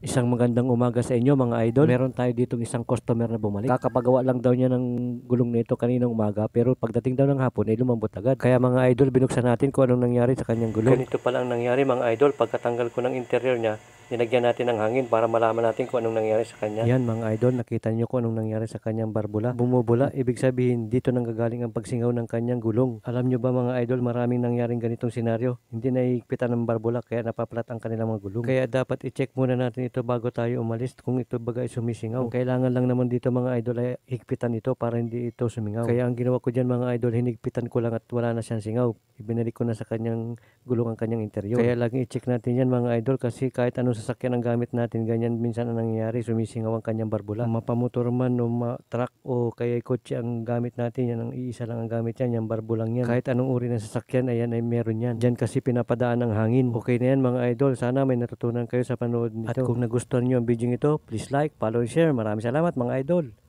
Isang magandang umaga sa inyo mga idol. Meron tayo ditong isang customer na bumalik. Kakapagawa lang daw niya ng gulong nito kaninang umaga pero pagdating daw ng hapon ay lumambot agad. Kaya mga idol binuksan natin kung anong nangyari sa kanyang gulong. Ganito pa lang nangyari mga idol pagkatanggal ko ng interior niya Nilagyan natin ng hangin para malaman natin kung anong nangyari sa kanya. Yan mga idol, nakita niyo kung anong nangyari sa kanyang barbula. Bumubula, ibig sabihin dito nang gagaling ang pagsingaw ng kanyang gulong. Alam niyo ba mga idol, maraming nangyaring ganitong senaryo. Hindi naiigpitan ng barbula kaya napaplat ang kanilang mga gulong. Kaya dapat i-check muna natin ito bago tayo umalis kung ito baga ay sumisingaw. Ang kailangan lang naman dito mga idol ay higpitan ito para hindi ito sumingaw. Kaya ang ginawa ko diyan mga idol, hinigpitan ko lang at wala na siyang singaw. Ibinalik ko na sa kanyang gulong ang kanyang interior. Kaya lagi i-check natin yan mga idol kasi kahit anong sasakyan ang gamit natin, ganyan minsan ang nangyayari, sumisingaw ang kanyang barbula. Mapamotor man o truck o kaya kotse ang gamit natin, yan ang iisa lang ang gamit yan, yung barbulang yan. Kahit anong uri ng sasakyan, ayan ay meron yan. Diyan kasi pinapadaan ang hangin. Okay na yan mga idol, sana may natutunan kayo sa panood nito. At kung nagustuhan nyo ang video ito, please like, follow, and share. Maraming salamat mga idol.